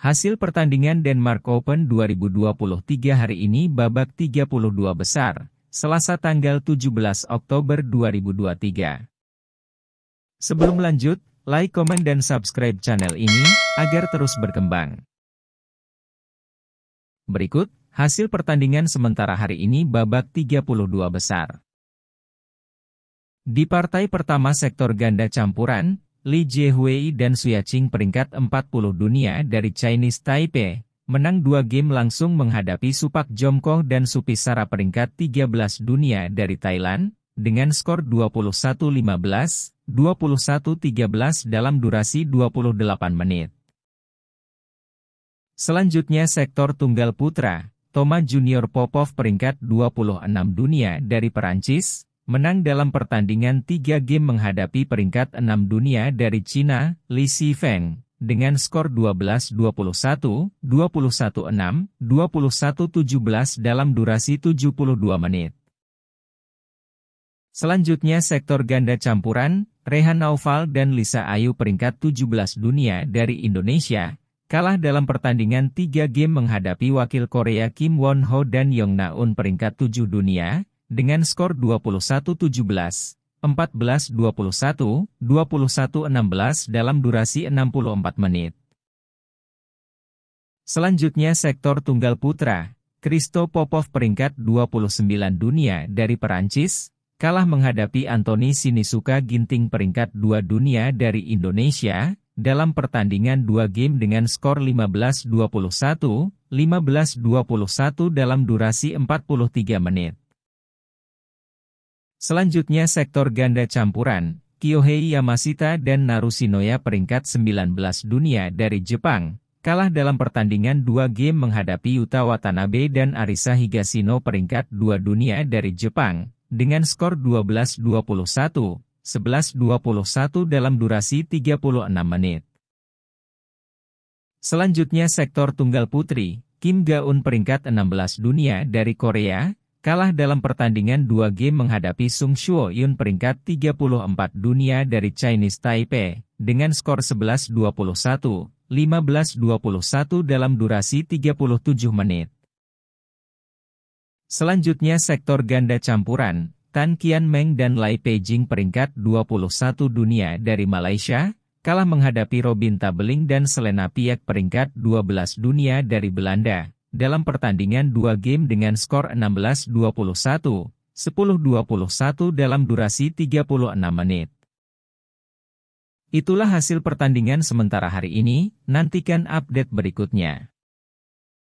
Hasil pertandingan Denmark Open 2023 hari ini babak 32 besar, Selasa tanggal 17 Oktober 2023. Sebelum lanjut, like, komen, dan subscribe channel ini, agar terus berkembang. Berikut, hasil pertandingan sementara hari ini babak 32 besar. Di partai pertama sektor ganda campuran, Li Jiehui dan Suyaching peringkat 40 dunia dari Chinese Taipei, menang dua game langsung menghadapi Supak Jomko dan Supisara peringkat 13 dunia dari Thailand, dengan skor 21-15, 21-13 dalam durasi 28 menit. Selanjutnya sektor tunggal putra, Thomas Junior Popov peringkat 26 dunia dari Perancis, menang dalam pertandingan 3 game menghadapi peringkat 6 dunia dari China, Li Feng, dengan skor 12-21, 21-6, 21-17 dalam durasi 72 menit. Selanjutnya sektor ganda campuran, Rehan Naufal dan Lisa Ayu peringkat 17 dunia dari Indonesia, kalah dalam pertandingan 3 game menghadapi wakil Korea Kim Won Ho dan Yong Naun peringkat 7 dunia, dengan skor 21-17, 14-21, 21-16 dalam durasi 64 menit. Selanjutnya sektor tunggal putra, Kristo Popov peringkat 29 dunia dari Perancis, kalah menghadapi Anthony Sinisuka Ginting peringkat 2 dunia dari Indonesia, dalam pertandingan 2 game dengan skor 15-21, 15-21 dalam durasi 43 menit. Selanjutnya sektor ganda campuran, Kyohei Yamashita dan Narusinoya peringkat 19 dunia dari Jepang, kalah dalam pertandingan dua game menghadapi Yuta Watanabe dan Arisa Higashino peringkat 2 dunia dari Jepang, dengan skor 12-21, 11-21 dalam durasi 36 menit. Selanjutnya sektor tunggal putri, Kim Gaun peringkat 16 dunia dari Korea, kalah dalam pertandingan 2 game menghadapi Sung Shuo Yun peringkat 34 dunia dari Chinese Taipei, dengan skor 11-21, 15-21 dalam durasi 37 menit. Selanjutnya sektor ganda campuran, Tan Kian Meng dan Lai Peijing peringkat 21 dunia dari Malaysia, kalah menghadapi Robin Tabeling dan Selena Piek peringkat 12 dunia dari Belanda, dalam pertandingan dua game dengan skor 16-21, 10-21 dalam durasi 36 menit. Itulah hasil pertandingan sementara hari ini, nantikan update berikutnya.